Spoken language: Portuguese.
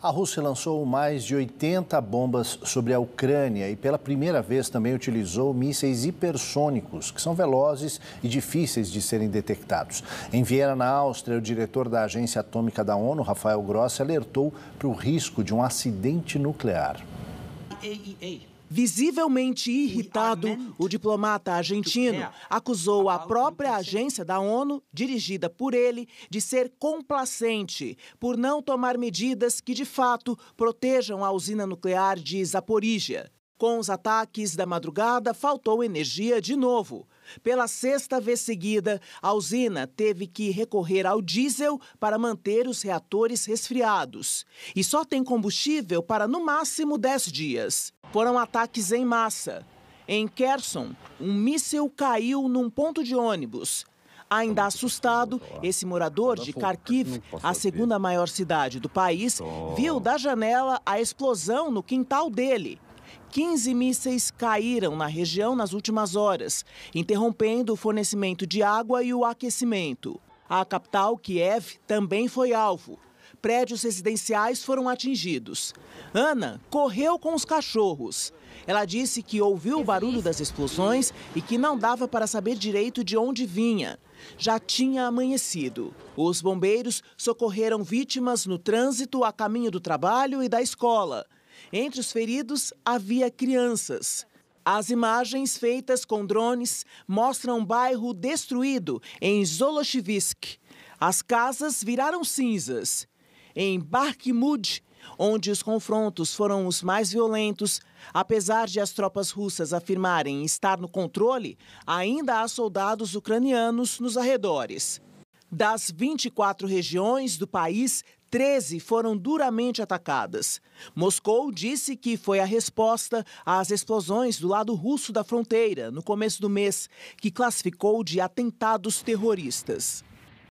A Rússia lançou mais de 80 bombas sobre a Ucrânia e, pela primeira vez, também utilizou mísseis hipersônicos, que são velozes e difíceis de serem detectados. Em Viena, na Áustria, o diretor da Agência Atômica da ONU, Rafael Grossi, alertou para o risco de um acidente nuclear. Visivelmente irritado, o diplomata argentino acusou a própria agência da ONU, dirigida por ele, de ser complacente por não tomar medidas que de fato protejam a usina nuclear de Zaporígia. Com os ataques da madrugada, faltou energia de novo. Pela sexta vez seguida, a usina teve que recorrer ao diesel para manter os reatores resfriados. E só tem combustível para no máximo 10 dias. Foram ataques em massa. Em Kherson, um míssil caiu num ponto de ônibus. Ainda tá assustado, esse morador tá de Kharkiv, a segunda maior cidade do país, viu da janela a explosão no quintal dele 15 mísseis caíram na região nas últimas horas, interrompendo o fornecimento de água e o aquecimento. A capital, Kiev, também foi alvo. Prédios residenciais foram atingidos. Ana correu com os cachorros. Ela disse que ouviu o barulho das explosões e que não dava para saber direito de onde vinha. Já tinha amanhecido. Os bombeiros socorreram vítimas no trânsito a caminho do trabalho e da escola. Entre os feridos havia crianças. As imagens feitas com drones mostram um bairro destruído em Zolochivsk. As casas viraram cinzas. Em Barkmud, onde os confrontos foram os mais violentos, apesar de as tropas russas afirmarem estar no controle, ainda há soldados ucranianos nos arredores. Das 24 regiões do país, 13 foram duramente atacadas. Moscou disse que foi a resposta às explosões do lado russo da fronteira no começo do mês, que classificou de atentados terroristas.